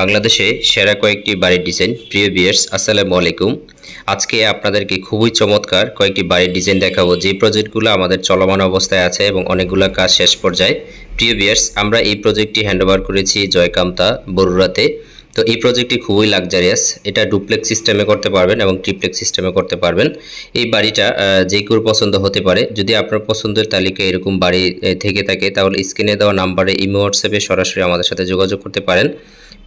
বাংলাদেশে সেরা কয়েকটি বাড়ির ডিজাইন প্রিয় বিয়ার্স আসসালামু আলাইকুম আজকে আপনাদেরকে খুবই চমৎকার কয়েকটি বাড়ির ডিজাইন দেখাবো যে প্রজেক্টগুলো আমাদের চলমান অবস্থায় আছে এবং অনেকগুলো কাজ শেষ পর্যায়ে প্রিয় বিয়ার্স আমরা এই প্রজেক্টটি হ্যান্ডওভার করেছি জয়কামতা বরুরাতে তো এই প্রজেক্টটি খুবই লাক্সারিয়াস এটা ডুপ্লেক্স সিস্টেমে করতে পারবেন এবং ট্রিপ্লেক্স সিস্টেমে করতে পারবেন এই বাড়িটা যে কেউ পছন্দ হতে পারে যদি আপনার পছন্দের তালিকায় এরকম বাড়ি থেকে থাকে তাহলে স্ক্রিনে দেওয়া নাম্বারে ইমো হোয়াটসঅ্যাপে সরাসরি আমাদের সাথে যোগাযোগ করতে পারেন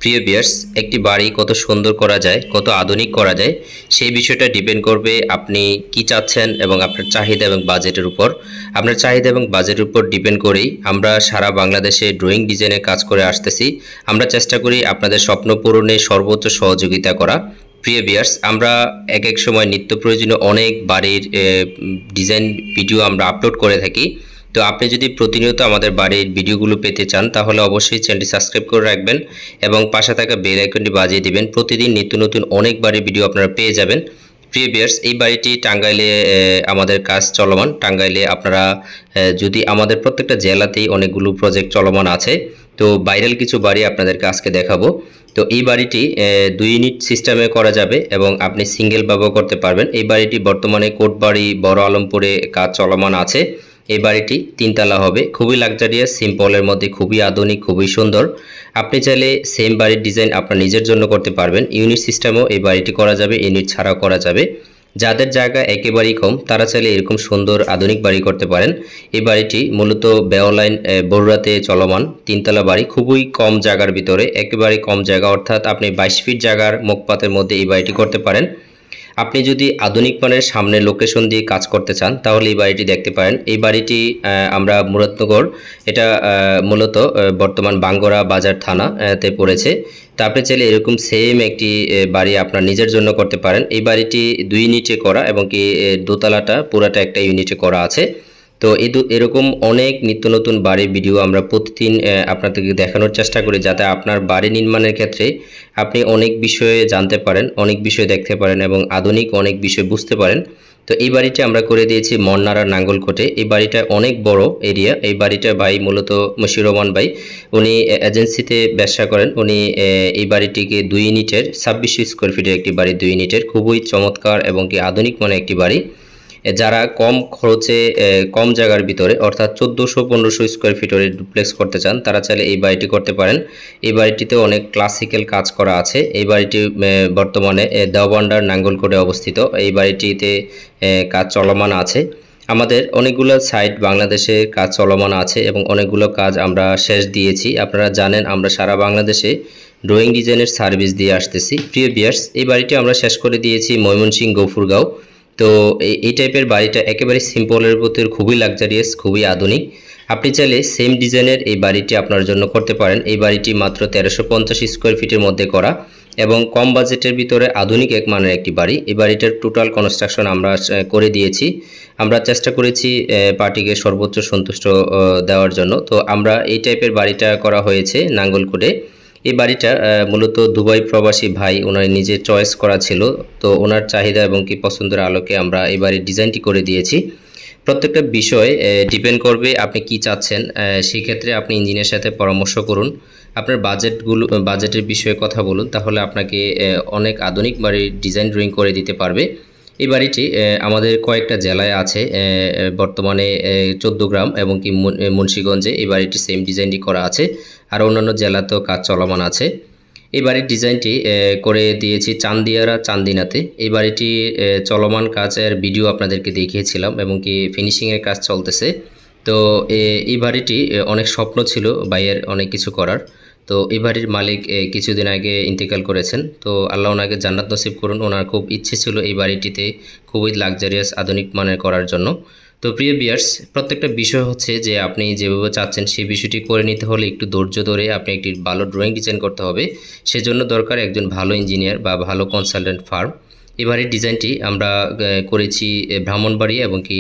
প্রিয় বিয়ার্স একটি বাড়ি কত সুন্দর করা যায় কত আধুনিক করা যায় সেই বিষয়টা ডিপেন্ড করবে আপনি কি চাচ্ছেন এবং আপনার চাহিদা এবং বাজেটের উপর আপনার চাহিদা এবং বাজেটের উপর ডিপেন্ড করেই আমরা সারা বাংলাদেশে ড্রয়িং ডিজাইনের কাজ করে আসতেছি আমরা চেষ্টা করি আপনাদের স্বপ্ন পূরণে সর্বোচ্চ সহযোগিতা করা প্রিয় বিয়ার্স আমরা এক এক সময় নিত্য প্রয়োজনীয় অনেক বাড়ির ডিজাইন ভিডিও আমরা আপলোড করে থাকি তো আপনি যদি প্রতিনিয়ত আমাদের বাড়ির ভিডিওগুলো পেতে চান তাহলে অবশ্যই চ্যানেলটি সাবস্ক্রাইব করে রাখবেন এবং পাশে থাকা বেল আইকনটি বাজিয়ে দিবেন প্রতিদিন নিত্য নতুন অনেক বাড়ির ভিডিও আপনারা পেয়ে যাবেন প্রিভিয়ার্স এই বাড়িটি টাঙ্গাইলে আমাদের কাজ চলমান টাঙ্গাইলে আপনারা যদি আমাদের প্রত্যেকটা জেলাতেই অনেকগুলো প্রজেক্ট চলমান আছে তো বাইরাল কিছু বাড়ি আপনাদেরকে আজকে দেখাবো তো এই বাড়িটি দুই ইউনিট সিস্টেমে করা যাবে এবং আপনি সিঙ্গেল ব্যবহার করতে পারবেন এই বাড়িটি বর্তমানে কোটবাড়ি বড় আলমপুরে কাজ চলমান আছে এই বাড়িটি তিনতলা হবে খুবই লাক্সারিয়াস সিম্পলের মধ্যে খুবই আধুনিক খুবই সুন্দর আপনি চাইলে সেম বাড়ির ডিজাইন আপনার নিজের জন্য করতে পারবেন ইউনিট সিস্টেমও এই বাড়িটি করা যাবে ইউনিট ছাড়াও করা যাবে যাদের জায়গা একেবারেই কম তারা চাইলে এরকম সুন্দর আধুনিক বাড়ি করতে পারেন এই বাড়িটি মূলত বেওলাইন বরুড়াতে চলমান তিনতলা বাড়ি খুবই কম জায়গার ভিতরে একেবারে কম জায়গা অর্থাৎ আপনি বাইশ ফিট জায়গার মুখপাতের মধ্যে এই বাড়িটি করতে পারেন আপনি যদি আধুনিক মানের সামনে লোকেশন দিয়ে কাজ করতে চান তাহলে এই বাড়িটি দেখতে পারেন এই বাড়িটি আমরা মুরাদনগর এটা মূলত বর্তমান বাঙ্গরা বাজার থানাতে পড়েছে তা আপনি চাইলে এরকম সেম একটি বাড়ি আপনার নিজের জন্য করতে পারেন এই বাড়িটি দুই ইউনিটে করা এবং কি দোতলাটা পুরাটা একটা ইউনিটে করা আছে তো এরকম অনেক নিত্য নতুন বাড়ির ভিডিও আমরা প্রতিদিন আপনাদেরকে দেখানোর চেষ্টা করি যাতে আপনার বাড়ি নির্মাণের ক্ষেত্রে আপনি অনেক বিষয়ে জানতে পারেন অনেক বিষয় দেখতে পারেন এবং আধুনিক অনেক বিষয় বুঝতে পারেন তো এই বাড়িটা আমরা করে দিয়েছি মন্নারা নাঙ্গলকোটে এই বাড়িটা অনেক বড় এরিয়া এই বাড়িটা ভাই মূলত মশিরমান ভাই উনি এজেন্সিতে ব্যবসা করেন উনি এই বাড়িটিকে দুই ইউনিটের ছাব্বিশ স্কোয়ার ফিটের একটি বাড়ি দুই ইউনিটের খুবই চমৎকার এবং কি আধুনিক মানে একটি বাড়ি যারা কম খরচে কম জায়গার ভিতরে অর্থাৎ চোদ্দোশো পনেরোশো স্কোয়ার ফিটরে ডুপ্লেক্স করতে চান তারা চাইলে এই বাড়িটি করতে পারেন এই বাড়িটিতে অনেক ক্লাসিক্যাল কাজ করা আছে এই বাড়িটি বর্তমানে দেওবান্ডার নাঙ্গলকোটে অবস্থিত এই বাড়িটিতে কাজ চলমান আছে আমাদের অনেকগুলো সাইট বাংলাদেশে কাজ চলমান আছে এবং অনেকগুলো কাজ আমরা শেষ দিয়েছি আপনারা জানেন আমরা সারা বাংলাদেশে ড্রয়িং ডিজাইনের সার্ভিস দিয়ে আসতেছি প্রিয় বিয়ার্স এই বাড়িটি আমরা শেষ করে দিয়েছি ময়মনসিং গফুরগাঁও তো এই টাইপের বাড়িটা একেবারে সিম্পলের প্রতি খুবই লাক্সারিয়াস খুবই আধুনিক আপনি চাইলে সেম ডিজাইনের এই বাড়িটি আপনার জন্য করতে পারেন এই বাড়িটি মাত্র তেরোশো পঞ্চাশ স্কোয়ার ফিটের মধ্যে করা এবং কম বাজেটের ভিতরে আধুনিক এক মানের একটি বাড়ি এই বাড়িটার টোটাল কনস্ট্রাকশন আমরা করে দিয়েছি আমরা চেষ্টা করেছি পার্টিকে সর্বোচ্চ সন্তুষ্ট দেওয়ার জন্য তো আমরা এই টাইপের বাড়িটা করা হয়েছে নাঙ্গলকোটে এই বাড়িটা মূলত দুবাই প্রবাসী ভাই ওনার নিজে চয়েস করা ছিল তো ওনার চাহিদা এবং কি পছন্দের আলোকে আমরা এই বাড়ির ডিজাইনটি করে দিয়েছি প্রত্যেকটা বিষয় ডিপেন্ড করবে আপনি কি চাচ্ছেন সেই ক্ষেত্রে আপনি ইঞ্জিনিয়ার সাথে পরামর্শ করুন আপনার বাজেটগুলো বাজেটের বিষয়ে কথা বলুন তাহলে আপনাকে অনেক আধুনিক বাড়ির ডিজাইন ড্রয়িং করে দিতে পারবে এই বাড়িটি আমাদের কয়েকটা জেলায় আছে বর্তমানে চোদ্দ গ্রাম এবং কি মুন্সীগঞ্জে এই বাড়িটি সেম ডিজাইনটি করা আছে আর অন্যান্য জেলাতেও কাজ চলমান আছে এই বাড়ির ডিজাইনটি করে দিয়েছি চান্দিয়ারা চান্দিনাতে এই বাড়িটি চলমান কাজের ভিডিও আপনাদেরকে দেখিয়েছিলাম এবং কি ফিনিশিংয়ের কাজ চলতেছে তো এই বাড়িটি অনেক স্বপ্ন ছিল বাইয়ের অনেক কিছু করার তো এই বাড়ির মালিক কিছুদিন আগে ইন্তেকাল করেছেন তো আল্লাহ ওনাকে জান্নাত নসিব করুন ওনার খুব ইচ্ছে ছিল এই বাড়িটিতে খুবই লাক্সারিয়াস আধুনিক মানের করার জন্য তো প্রিয় বিয়ার্স প্রত্যেকটা বিষয় হচ্ছে যে আপনি যেভাবে চাচ্ছেন সেই বিষয়টি করে নিতে হলে একটু ধৈর্য ধরে আপনি একটি ভালো ড্রয়িং ডিজাইন করতে হবে সেজন্য দরকার একজন ভালো ইঞ্জিনিয়ার বা ভালো কনসালটেন্ট ফার্ম এবারের ডিজাইনটি আমরা করেছি ব্রাহ্মণবাড়ি এবং কি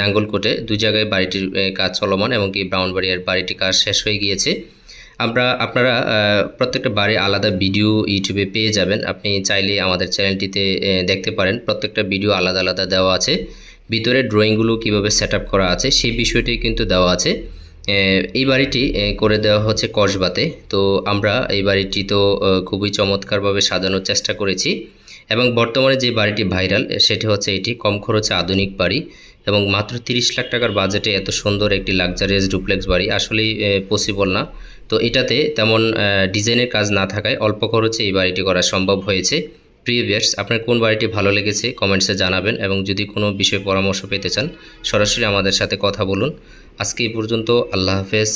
নাঙ্গলকোটে দু জায়গায় বাড়িটির কাজ চলমান এবং কি ব্রাহ্মণবাড়িয়ার বাড়িটি কাজ শেষ হয়ে গিয়েছে আমরা আপনারা প্রত্যেকটা বারে আলাদা ভিডিও ইউটিউবে পেয়ে যাবেন আপনি চাইলে আমাদের চ্যানেলটিতে দেখতে পারেন প্রত্যেকটা ভিডিও আলাদা আলাদা দেওয়া আছে ভিতরে ড্রয়িংগুলো কিভাবে সেট করা আছে সেই বিষয়টি কিন্তু দেওয়া আছে এই বাড়িটি করে দেওয়া হচ্ছে কসবাতে তো আমরা এই বাড়িটি তো খুবই চমৎকারভাবে সাজানোর চেষ্টা করেছি এবং বর্তমানে যে বাড়িটি ভাইরাল সেটি হচ্ছে এটি কম খরচে আধুনিক বাড়ি এবং মাত্র তিরিশ লাখ টাকার বাজেটে এত সুন্দর একটি লাক্সারিয়াস ডুপ্লেক্স বাড়ি আসলেই পসিবল না তো এটাতে তেমন ডিজাইনের কাজ না থাকায় অল্প খরচে এই বাড়িটি করা সম্ভব হয়েছে প্রিয় ভিয়ার্স আপনার কোন বাড়িটি ভালো লেগেছে কমেন্টসে জানাবেন এবং যদি কোনো বিষয়ে পরামর্শ পেতে চান সরাসরি আমাদের সাথে কথা বলুন আজকে এই পর্যন্ত আল্লাহ হাফেজ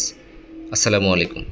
আসসালামু আলাইকুম